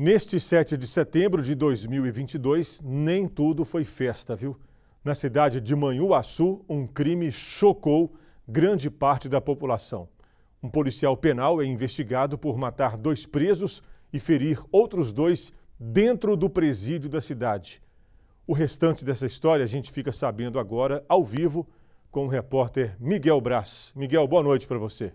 Neste 7 de setembro de 2022, nem tudo foi festa, viu? Na cidade de Manhuaçu, um crime chocou grande parte da população. Um policial penal é investigado por matar dois presos e ferir outros dois dentro do presídio da cidade. O restante dessa história a gente fica sabendo agora, ao vivo, com o repórter Miguel Braz. Miguel, boa noite para você.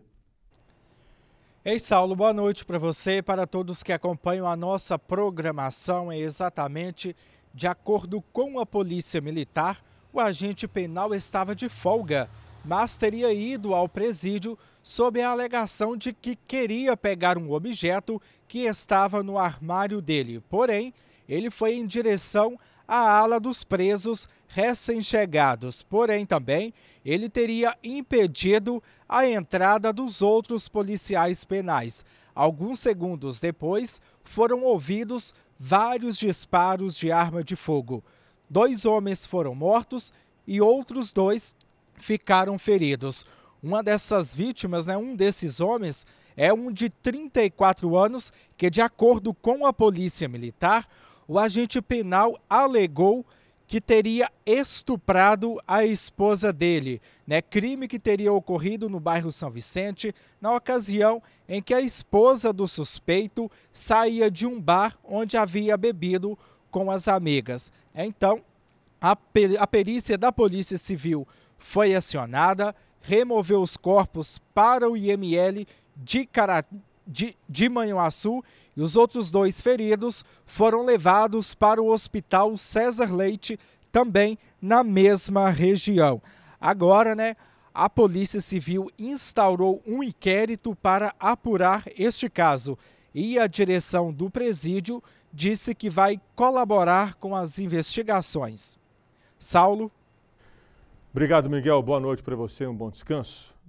Ei, Saulo, boa noite para você e para todos que acompanham a nossa programação. É exatamente de acordo com a Polícia Militar, o agente penal estava de folga, mas teria ido ao presídio sob a alegação de que queria pegar um objeto que estava no armário dele. Porém, ele foi em direção a ala dos presos recém-chegados. Porém, também ele teria impedido a entrada dos outros policiais penais. Alguns segundos depois, foram ouvidos vários disparos de arma de fogo. Dois homens foram mortos e outros dois ficaram feridos. Uma dessas vítimas, né, um desses homens, é um de 34 anos que, de acordo com a polícia militar, o agente penal alegou que teria estuprado a esposa dele, né? Crime que teria ocorrido no bairro São Vicente, na ocasião em que a esposa do suspeito saía de um bar onde havia bebido com as amigas. Então, a, per a perícia da Polícia Civil foi acionada, removeu os corpos para o IML de, Caratinga de, de Manhuaçu e os outros dois feridos foram levados para o Hospital César Leite, também na mesma região. Agora, né, a Polícia Civil instaurou um inquérito para apurar este caso e a direção do presídio disse que vai colaborar com as investigações. Saulo. Obrigado, Miguel. Boa noite para você, um bom descanso.